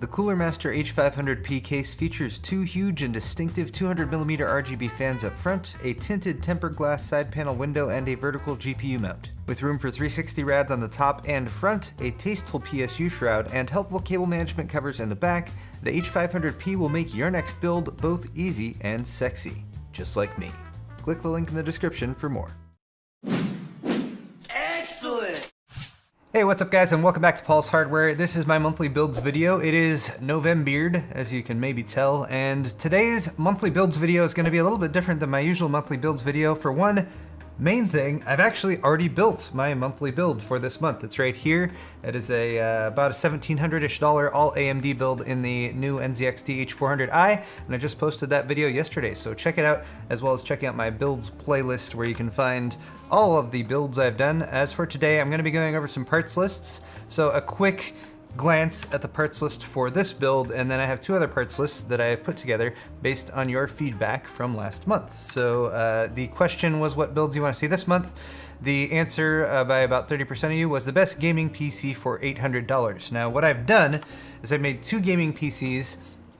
The Cooler Master H500P case features two huge and distinctive 200mm RGB fans up front, a tinted tempered glass side panel window, and a vertical GPU mount. With room for 360 rads on the top and front, a tasteful PSU shroud, and helpful cable management covers in the back, the H500P will make your next build both easy and sexy, just like me. Click the link in the description for more. Hey, what's up guys and welcome back to Paul's Hardware. This is my monthly builds video. It is Novembeard, as you can maybe tell, and today's monthly builds video is gonna be a little bit different than my usual monthly builds video. For one, Main thing, I've actually already built my monthly build for this month. It's right here. It is a uh, about a 1700-ish dollar all AMD build in the new NZXT H400i, and I just posted that video yesterday, so check it out, as well as checking out my builds playlist where you can find all of the builds I've done. As for today, I'm gonna be going over some parts lists. So a quick glance at the parts list for this build, and then I have two other parts lists that I have put together based on your feedback from last month. So uh, the question was what builds you want to see this month. The answer uh, by about 30% of you was the best gaming PC for $800. Now what I've done is I've made two gaming PCs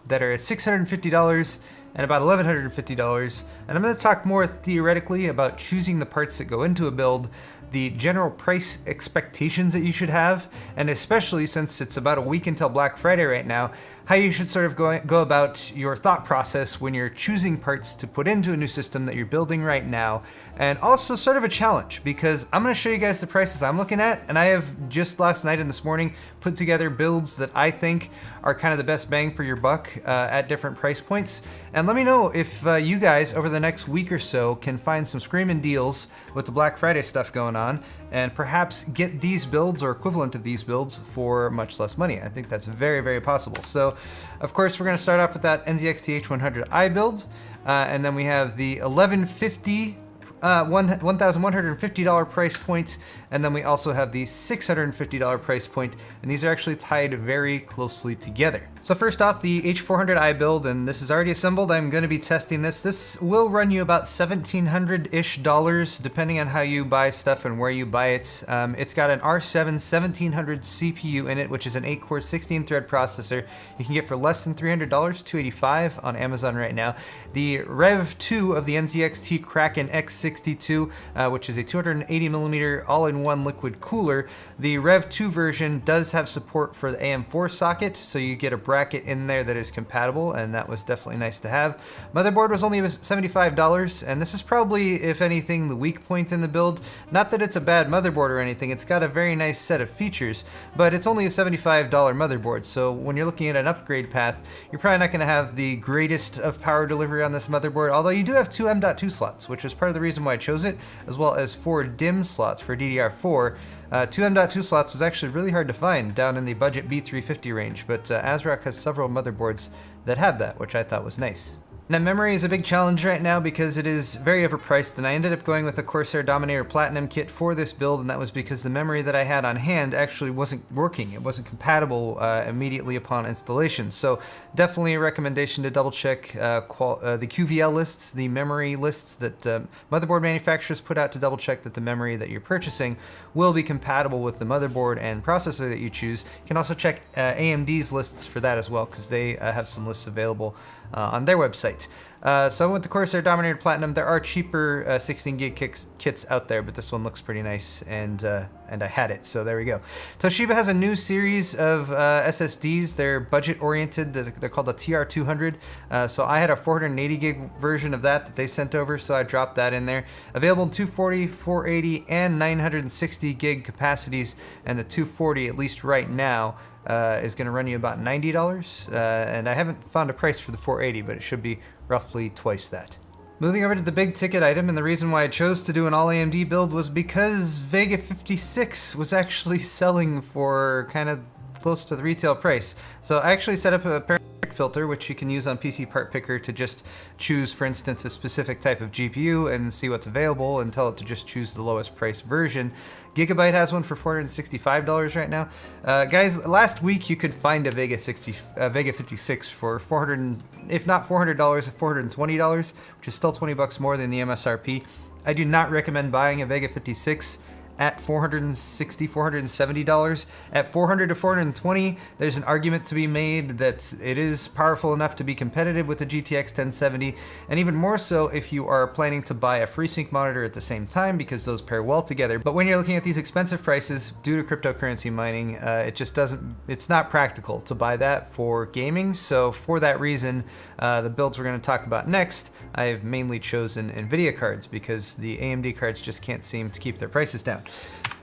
that are $650 and about $1,150. And I'm gonna talk more theoretically about choosing the parts that go into a build, the general price expectations that you should have, and especially since it's about a week until Black Friday right now, how you should sort of go, go about your thought process when you're choosing parts to put into a new system that you're building right now, and also sort of a challenge because I'm gonna show you guys the prices I'm looking at, and I have just last night and this morning put together builds that I think are kind of the best bang for your buck uh, at different price points. And let me know if uh, you guys over the next week or so can find some screaming deals with the Black Friday stuff going on on, and perhaps get these builds or equivalent of these builds for much less money. I think that's very, very possible. So, of course, we're gonna start off with that NZXT H100i build, uh, and then we have the 1150 uh, $1,150 price point, and then we also have the $650 price point, and these are actually tied very closely together. So first off, the H400i build, and this is already assembled. I'm going to be testing this. This will run you about 1700-ish dollars, depending on how you buy stuff and where you buy it. Um, it's got an R7 1700 CPU in it, which is an 8-core 16-thread processor. You can get for less than $300, 285 on Amazon right now. The rev 2 of the NZXT Kraken X62, uh, which is a 280 millimeter all-in-one liquid cooler. The rev 2 version does have support for the AM4 socket, so you get a bracket in there that is compatible, and that was definitely nice to have. Motherboard was only $75, and this is probably, if anything, the weak point in the build. Not that it's a bad motherboard or anything, it's got a very nice set of features, but it's only a $75 motherboard, so when you're looking at an upgrade path, you're probably not going to have the greatest of power delivery on this motherboard, although you do have two M.2 slots, which is part of the reason why I chose it, as well as four DIMM slots for DDR4, uh, two M.2 slots is actually really hard to find down in the budget B350 range, but uh, ASRock has several motherboards that have that, which I thought was nice. Now memory is a big challenge right now because it is very overpriced and I ended up going with a Corsair Dominator Platinum kit for this build and that was because the memory that I had on hand actually wasn't working. It wasn't compatible uh, immediately upon installation. So definitely a recommendation to double check uh, uh, the QVL lists, the memory lists that uh, motherboard manufacturers put out to double check that the memory that you're purchasing will be compatible with the motherboard and processor that you choose. You can also check uh, AMD's lists for that as well because they uh, have some lists available uh, on their website. Uh, so I went the Corsair Dominator Platinum. There are cheaper uh, 16 gig kicks, kits out there, but this one looks pretty nice, and uh, and I had it, so there we go. Toshiba has a new series of uh, SSDs. They're budget oriented. They're, called the TR200. Uh, so I had a 480 gig version of that that they sent over, so I dropped that in there. Available in 240, 480, and 960 gig capacities, and the 240 at least right now. Uh, is going to run you about $90. Uh, and I haven't found a price for the 480, but it should be roughly twice that. Moving over to the big ticket item, and the reason why I chose to do an all AMD build was because Vega 56 was actually selling for kind of close to the retail price. So I actually set up a pair filter, which you can use on PC Part Picker to just choose, for instance, a specific type of GPU and see what's available and tell it to just choose the lowest price version. Gigabyte has one for $465 right now. Uh, guys, last week you could find a Vega 60, uh, Vega 56 for 400, if not $400, $420, which is still 20 bucks more than the MSRP. I do not recommend buying a Vega 56 at 460 $470. At 400 to 420 there's an argument to be made that it is powerful enough to be competitive with the GTX 1070, and even more so if you are planning to buy a FreeSync monitor at the same time because those pair well together. But when you're looking at these expensive prices due to cryptocurrency mining, uh, it just doesn't, it's not practical to buy that for gaming. So for that reason, uh, the builds we're gonna talk about next, I've mainly chosen NVIDIA cards because the AMD cards just can't seem to keep their prices down.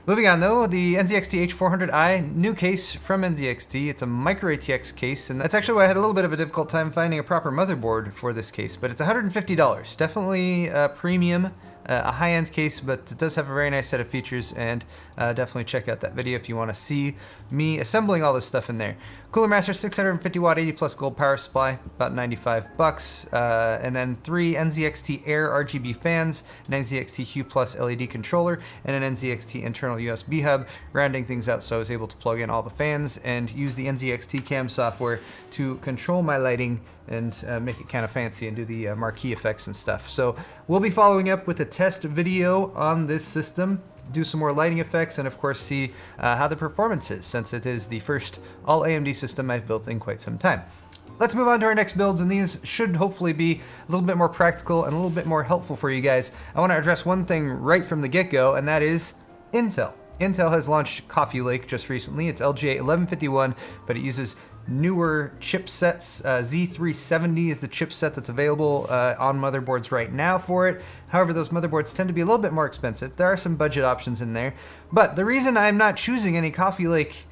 Moving on though, the NZXT H400i, new case from NZXT. It's a micro ATX case, and that's actually why I had a little bit of a difficult time finding a proper motherboard for this case, but it's $150. Definitely a premium uh, a high-end case, but it does have a very nice set of features and uh, definitely check out that video if you want to see me assembling all this stuff in there. Cooler Master 650 watt 80 plus gold power supply, about 95 bucks, uh, and then three NZXT Air RGB fans, an NZXT Hue Plus LED controller, and an NZXT internal USB hub, rounding things out so I was able to plug in all the fans and use the NZXT cam software to control my lighting and uh, make it kind of fancy and do the uh, marquee effects and stuff. So we'll be following up with a test video on this system do some more lighting effects and of course see uh, how the performance is since it is the first all AMD system I've built in quite some time. Let's move on to our next builds, and these should hopefully be a little bit more practical and a little bit more helpful for you guys. I want to address one thing right from the get-go, and that is Intel. Intel has launched Coffee Lake just recently. It's LGA 1151, but it uses newer chipsets. Uh, Z370 is the chipset that's available uh, on motherboards right now for it. However, those motherboards tend to be a little bit more expensive. There are some budget options in there. But the reason I'm not choosing any Coffee Lake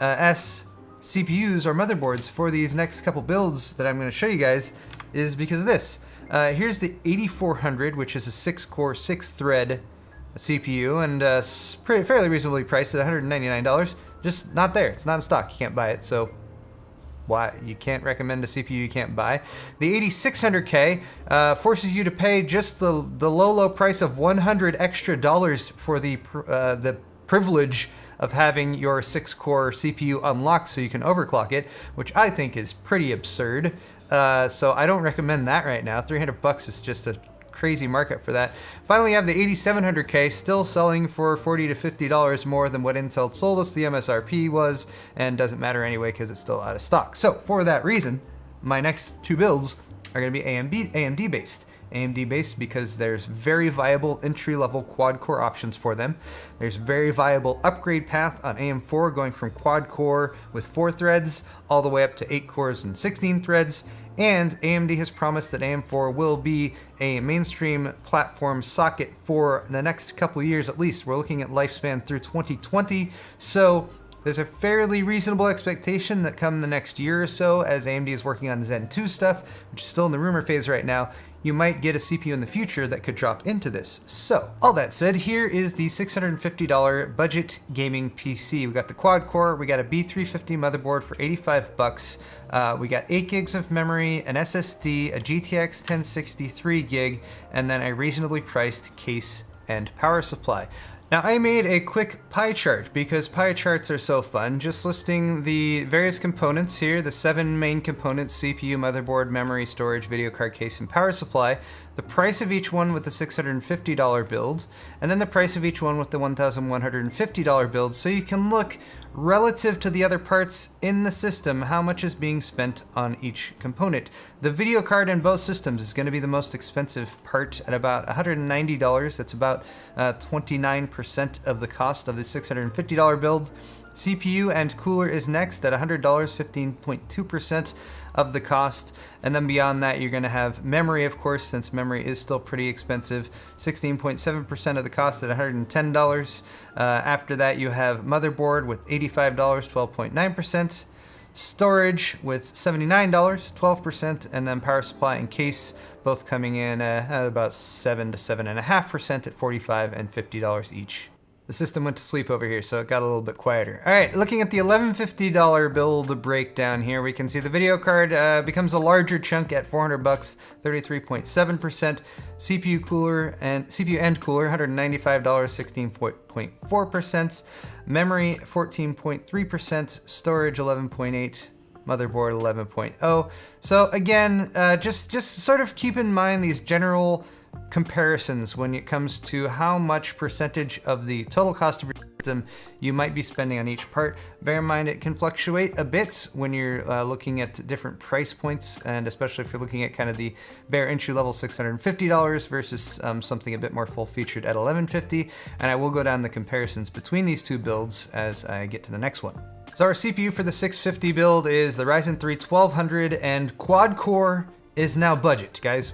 uh, S CPUs or motherboards for these next couple builds that I'm gonna show you guys is because of this. Uh, here's the 8400, which is a six core, six thread CPU and uh, pretty, fairly reasonably priced at $199. Just not there, it's not in stock, you can't buy it, so why you can't recommend a CPU you can't buy. The 8600K uh, forces you to pay just the, the low, low price of 100 extra dollars for the, uh, the privilege of having your six core CPU unlocked so you can overclock it, which I think is pretty absurd. Uh, so I don't recommend that right now. 300 bucks is just a crazy market for that. Finally, you have the 8700K still selling for 40 to $50 more than what Intel sold us the MSRP was, and doesn't matter anyway because it's still out of stock. So for that reason, my next two builds are gonna be AMD, AMD based. AMD based because there's very viable entry level quad core options for them. There's very viable upgrade path on AM4 going from quad core with four threads all the way up to eight cores and 16 threads and AMD has promised that AM4 will be a mainstream platform socket for the next couple years at least. We're looking at lifespan through 2020, so there's a fairly reasonable expectation that come the next year or so, as AMD is working on Zen 2 stuff, which is still in the rumor phase right now, you might get a CPU in the future that could drop into this. So, all that said, here is the $650 budget gaming PC. We got the quad core, we got a B350 motherboard for 85 bucks. Uh, we got 8 gigs of memory, an SSD, a GTX 1063 gig, and then a reasonably priced case and power supply. Now I made a quick pie chart because pie charts are so fun, just listing the various components here, the seven main components, CPU, motherboard, memory, storage, video card case, and power supply, the price of each one with the $650 build, and then the price of each one with the $1,150 build, so you can look relative to the other parts in the system how much is being spent on each component. The video card in both systems is going to be the most expensive part at about $190. That's about 29% uh, of the cost of the $650 build. CPU and cooler is next at $100, 15.2% of the cost. And then beyond that, you're gonna have memory, of course, since memory is still pretty expensive, 16.7% of the cost at $110. Uh, after that, you have motherboard with $85, 12.9%. Storage with $79, 12%, and then power supply and case, both coming in uh, at about 7 to 7.5% at $45 and $50 each. The system went to sleep over here, so it got a little bit quieter. All right, looking at the $1150 build breakdown here, we can see the video card uh, becomes a larger chunk at 400 bucks, 33.7%. CPU cooler and CPU and cooler, $195, 16.4%. Memory, 14.3%. Storage, 11.8 percent motherboard 11.0. So again, uh, just just sort of keep in mind these general comparisons when it comes to how much percentage of the total cost of your system you might be spending on each part. Bear in mind it can fluctuate a bit when you're uh, looking at different price points and especially if you're looking at kind of the bare entry level $650 versus um, something a bit more full featured at $1150 and I will go down the comparisons between these two builds as I get to the next one. So our CPU for the 650 build is the Ryzen 3 1200 and quad core is now budget, guys.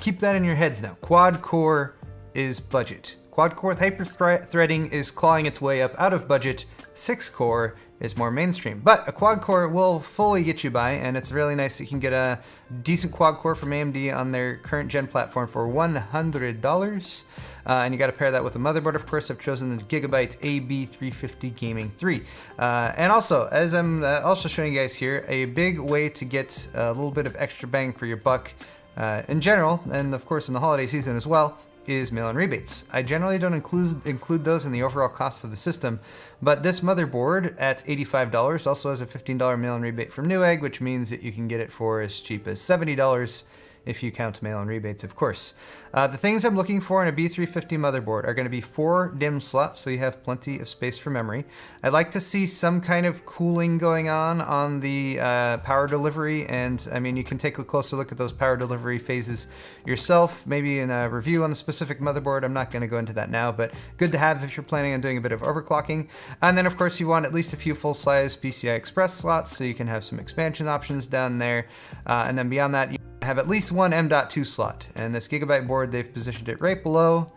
Keep that in your heads now. Quad core is budget. Quad core hyper threading is clawing its way up out of budget. Six core is more mainstream, but a quad core will fully get you by, and it's really nice. You can get a decent quad core from AMD on their current gen platform for $100. Uh, and you got to pair that with a motherboard, of course. I've chosen the Gigabyte AB350 Gaming 3. Uh, and also, as I'm uh, also showing you guys here, a big way to get a little bit of extra bang for your buck uh, in general, and of course in the holiday season as well, is mail-in rebates. I generally don't include, include those in the overall cost of the system, but this motherboard at $85 also has a $15 mail-in rebate from Newegg, which means that you can get it for as cheap as $70 if you count mail and rebates, of course. Uh, the things I'm looking for in a B350 motherboard are gonna be four DIMM slots, so you have plenty of space for memory. I'd like to see some kind of cooling going on on the uh, power delivery, and I mean, you can take a closer look at those power delivery phases yourself, maybe in a review on the specific motherboard. I'm not gonna go into that now, but good to have if you're planning on doing a bit of overclocking. And then of course you want at least a few full-size PCI Express slots so you can have some expansion options down there. Uh, and then beyond that, have at least one M.2 slot, and this Gigabyte board, they've positioned it right below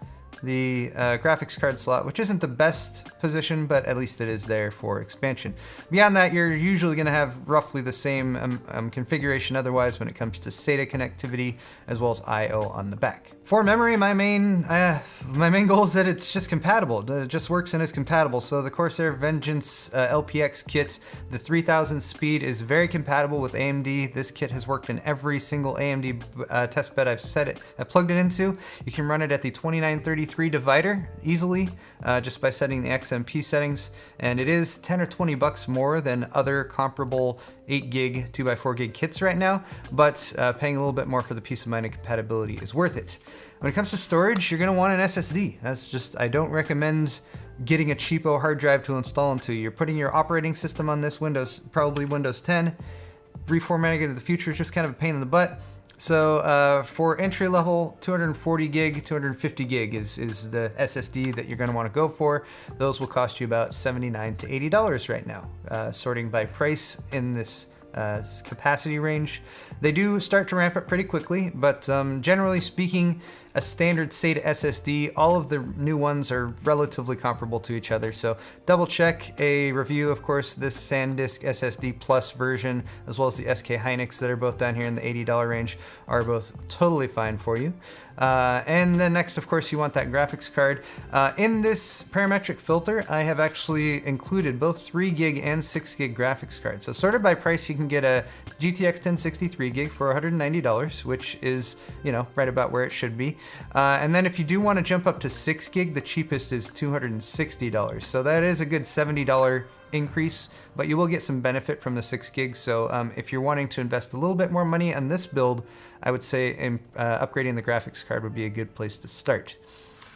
the uh, graphics card slot, which isn't the best position, but at least it is there for expansion. Beyond that, you're usually gonna have roughly the same um, um, configuration otherwise when it comes to SATA connectivity, as well as IO on the back. For memory, my main, uh, my main goal is that it's just compatible. It just works and is compatible. So the Corsair Vengeance uh, LPX kit, the 3000 speed is very compatible with AMD. This kit has worked in every single AMD uh, bed I've set it, I uh, plugged it into. You can run it at the 2930 3 divider easily uh, just by setting the XMP settings. And it is 10 or 20 bucks more than other comparable 8 gig, 2x4 gig kits right now, but uh, paying a little bit more for the peace of mind and compatibility is worth it. When it comes to storage, you're gonna want an SSD. That's just, I don't recommend getting a cheapo hard drive to install into. You're putting your operating system on this Windows, probably Windows 10, reformatting it in the future is just kind of a pain in the butt. So uh, for entry level, 240 gig, 250 gig is, is the SSD that you're gonna wanna go for. Those will cost you about 79 to $80 right now, uh, sorting by price in this uh, capacity range. They do start to ramp up pretty quickly, but um, generally speaking, a standard SATA SSD, all of the new ones are relatively comparable to each other. So double check a review, of course, this SanDisk SSD Plus version, as well as the SK Hynix that are both down here in the $80 range are both totally fine for you. Uh, and then next, of course, you want that graphics card. Uh, in this parametric filter, I have actually included both 3 gig and 6 gig graphics cards. So sorted by price, you can get a GTX 1063 gig for $190, which is, you know, right about where it should be. Uh, and then if you do want to jump up to six gig, the cheapest is $260. So that is a good $70 increase, but you will get some benefit from the six gig. So um, if you're wanting to invest a little bit more money on this build, I would say um, uh, upgrading the graphics card would be a good place to start.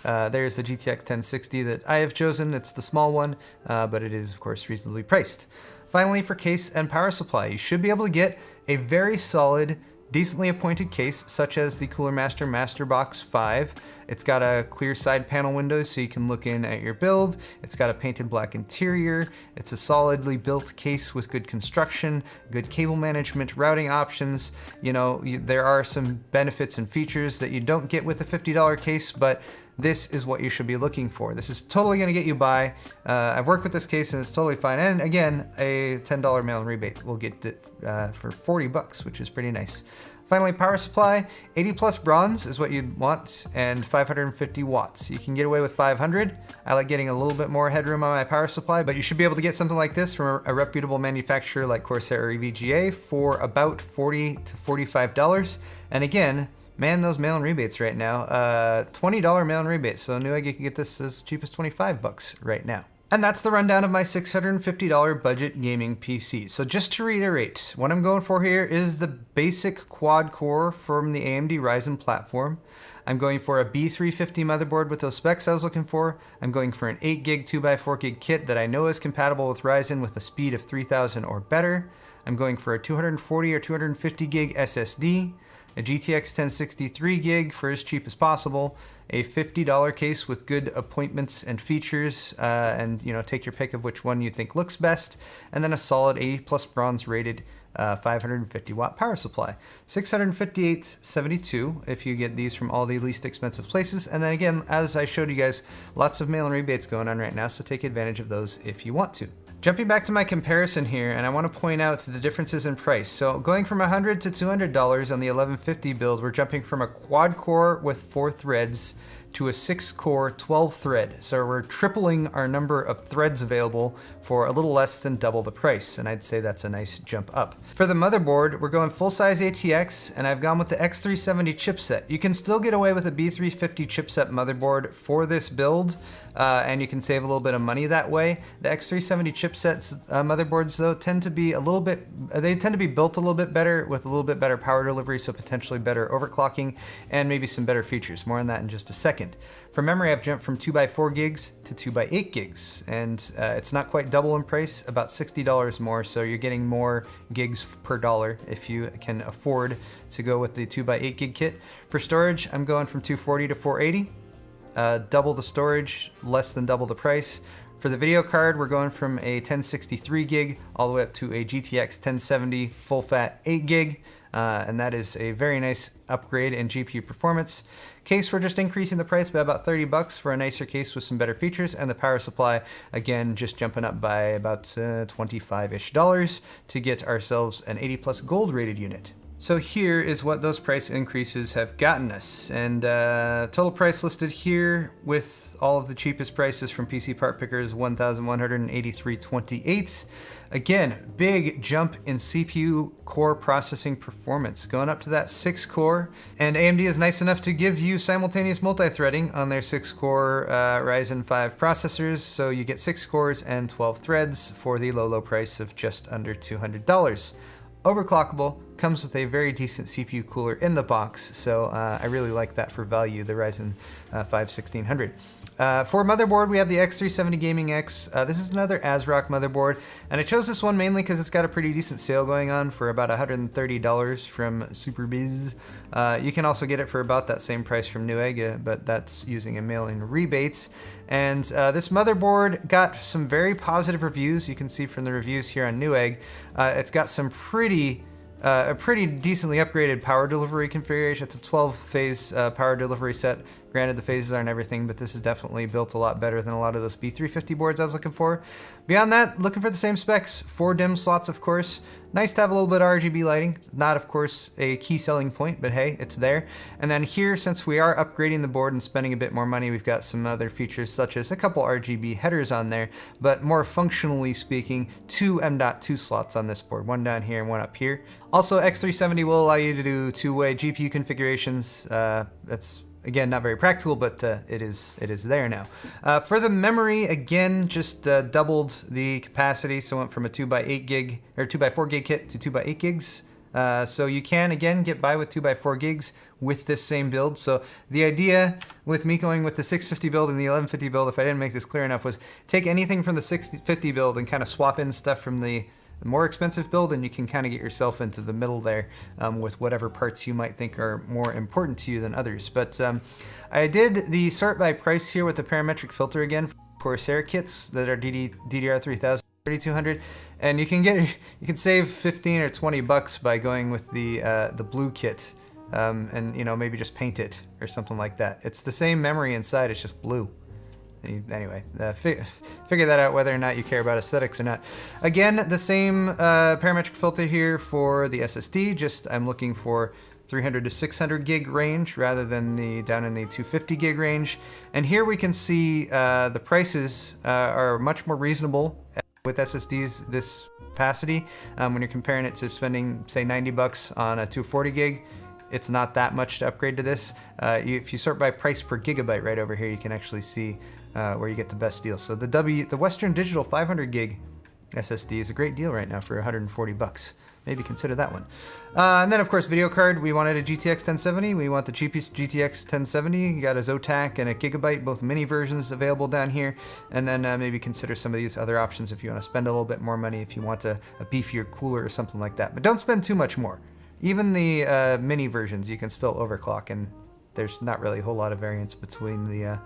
Uh, there's the GTX 1060 that I have chosen. It's the small one, uh, but it is of course reasonably priced. Finally, for case and power supply, you should be able to get a very solid, decently appointed case, such as the Cooler Master Master Box 5. It's got a clear side panel window so you can look in at your build. It's got a painted black interior. It's a solidly built case with good construction, good cable management, routing options. You know, you, there are some benefits and features that you don't get with a $50 case, but this is what you should be looking for. This is totally gonna get you by. Uh, I've worked with this case and it's totally fine. And again, a $10 mail-in rebate will get it uh, for 40 bucks, which is pretty nice. Finally, power supply, 80 plus bronze is what you'd want, and 550 watts. You can get away with 500. I like getting a little bit more headroom on my power supply, but you should be able to get something like this from a reputable manufacturer like Corsair or EVGA for about 40 to $45. And again, Man, those mail-in rebates right now. Uh, $20 mail-in rebates, so Newegg, you can get this as cheap as 25 bucks right now. And that's the rundown of my $650 budget gaming PC. So just to reiterate, what I'm going for here is the basic quad core from the AMD Ryzen platform. I'm going for a B350 motherboard with those specs I was looking for. I'm going for an 8 gig 2x4 gig kit that I know is compatible with Ryzen with a speed of 3000 or better. I'm going for a 240 or 250 gig SSD a GTX ten sixty three gig for as cheap as possible, a $50 case with good appointments and features, uh, and you know take your pick of which one you think looks best, and then a solid 80 plus bronze rated uh, 550 watt power supply. 658.72 if you get these from all the least expensive places. And then again, as I showed you guys, lots of mail and rebates going on right now, so take advantage of those if you want to. Jumping back to my comparison here, and I want to point out the differences in price. So going from $100 to $200 on the 1150 build, we're jumping from a quad core with four threads to a six core 12 thread. So we're tripling our number of threads available for a little less than double the price, and I'd say that's a nice jump up. For the motherboard, we're going full-size ATX, and I've gone with the X370 chipset. You can still get away with a B350 chipset motherboard for this build, uh, and you can save a little bit of money that way. The X370 chipsets uh, motherboards, though, tend to be a little bit, they tend to be built a little bit better with a little bit better power delivery, so potentially better overclocking, and maybe some better features. More on that in just a second. From memory, I've jumped from 2x4 gigs to 2x8 gigs, and uh, it's not quite double in price, about $60 more, so you're getting more gigs per dollar if you can afford to go with the 2x8 gig kit. For storage, I'm going from 240 to 480, uh, double the storage, less than double the price. For the video card, we're going from a 1063 gig all the way up to a GTX 1070 full fat 8 gig. Uh, and that is a very nice upgrade in GPU performance. Case, we're just increasing the price by about 30 bucks for a nicer case with some better features, and the power supply, again, just jumping up by about 25-ish uh, dollars to get ourselves an 80 plus gold rated unit. So here is what those price increases have gotten us. And uh, total price listed here with all of the cheapest prices from PC Part Picker is 1,183.28. Again, big jump in CPU core processing performance, going up to that six core. And AMD is nice enough to give you simultaneous multi-threading on their six core uh, Ryzen 5 processors. So you get six cores and 12 threads for the low, low price of just under $200 overclockable, comes with a very decent CPU cooler in the box, so uh, I really like that for value, the Ryzen uh, 5 1600. Uh, for motherboard, we have the X370 Gaming X. Uh, this is another ASRock motherboard, and I chose this one mainly because it's got a pretty decent sale going on for about $130 from Superbiz. Uh, you can also get it for about that same price from Newegg, but that's using a mail-in rebates. And uh, this motherboard got some very positive reviews. You can see from the reviews here on Newegg. Uh, it's got some pretty uh, a pretty decently upgraded power delivery configuration. It's a 12 phase uh, power delivery set Granted, the phases aren't everything, but this is definitely built a lot better than a lot of those B350 boards I was looking for. Beyond that, looking for the same specs, four dim slots, of course. Nice to have a little bit of RGB lighting. Not, of course, a key selling point, but hey, it's there. And then here, since we are upgrading the board and spending a bit more money, we've got some other features such as a couple RGB headers on there, but more functionally speaking, two M.2 slots on this board, one down here and one up here. Also, X370 will allow you to do two-way GPU configurations. Uh, that's Again, not very practical, but uh, it is it is there now. Uh, for the memory, again, just uh, doubled the capacity, so went from a 2x8 gig, or 2x4 gig kit to 2x8 gigs. Uh, so you can, again, get by with 2x4 gigs with this same build. So the idea with me going with the 650 build and the 1150 build, if I didn't make this clear enough, was take anything from the 650 build and kind of swap in stuff from the the more expensive build and you can kind of get yourself into the middle there um, with whatever parts you might think are more important to you than others. But um, I did the sort by price here with the parametric filter again for Corsair kits that are DD DDR3000. 3200 and you can get you can save 15 or 20 bucks by going with the uh, the blue kit um, and you know maybe just paint it or something like that it's the same memory inside it's just blue anyway, uh, figure that out whether or not you care about aesthetics or not. Again, the same uh, parametric filter here for the SSD, just I'm looking for 300 to 600 gig range rather than the down in the 250 gig range. And here we can see uh, the prices uh, are much more reasonable with SSDs this capacity. Um, when you're comparing it to spending say 90 bucks on a 240 gig, it's not that much to upgrade to this. Uh, if you sort by price per gigabyte right over here, you can actually see uh, where you get the best deals. So the W, the Western Digital 500 gig SSD is a great deal right now for 140 bucks. Maybe consider that one. Uh, and then of course video card, we wanted a GTX 1070. We want the cheapest GTX 1070. You got a Zotac and a Gigabyte, both mini versions available down here. And then uh, maybe consider some of these other options if you want to spend a little bit more money, if you want a, a beefier cooler or something like that. But don't spend too much more. Even the uh, mini versions you can still overclock and there's not really a whole lot of variance between the uh,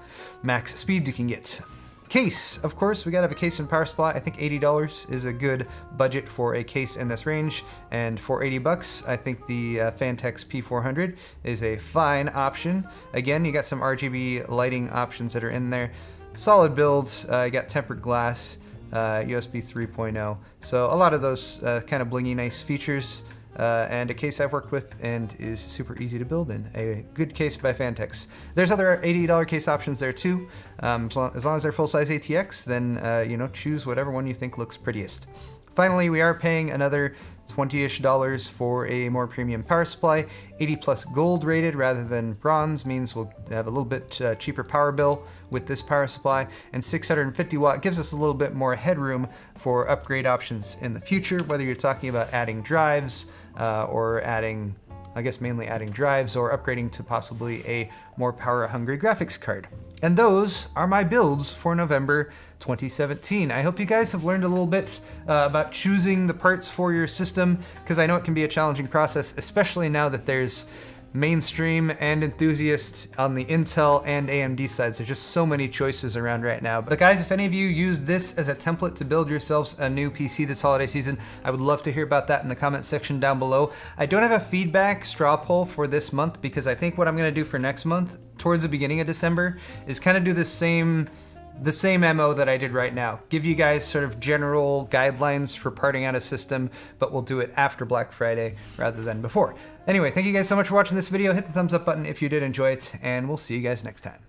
max speed you can get. Case, of course, we gotta have a case in power supply. I think $80 is a good budget for a case in this range, and for 80 bucks, I think the uh, Fantex P400 is a fine option. Again, you got some RGB lighting options that are in there. Solid build, uh, you got tempered glass, uh, USB 3.0. So a lot of those uh, kind of blingy nice features uh, and a case I've worked with and is super easy to build in. A good case by Fantex. There's other $80 case options there too. Um, as, long, as, long, as they're full-size ATX, then uh, you know choose whatever one you think looks prettiest. Finally, we are paying another 20-ish dollars for a more premium power supply. 80 plus gold rated rather than bronze means we'll have a little bit uh, cheaper power bill with this power supply, and 650 watt gives us a little bit more headroom for upgrade options in the future, whether you're talking about adding drives, uh, or adding, I guess mainly adding drives or upgrading to possibly a more power hungry graphics card. And those are my builds for November 2017. I hope you guys have learned a little bit uh, about choosing the parts for your system, because I know it can be a challenging process, especially now that there's mainstream and enthusiasts on the Intel and AMD sides. There's just so many choices around right now. But guys, if any of you use this as a template to build yourselves a new PC this holiday season, I would love to hear about that in the comment section down below. I don't have a feedback straw poll for this month because I think what I'm gonna do for next month, towards the beginning of December, is kind of do the same the same MO that I did right now. Give you guys sort of general guidelines for parting out a system, but we'll do it after Black Friday rather than before. Anyway, thank you guys so much for watching this video. Hit the thumbs up button if you did enjoy it, and we'll see you guys next time.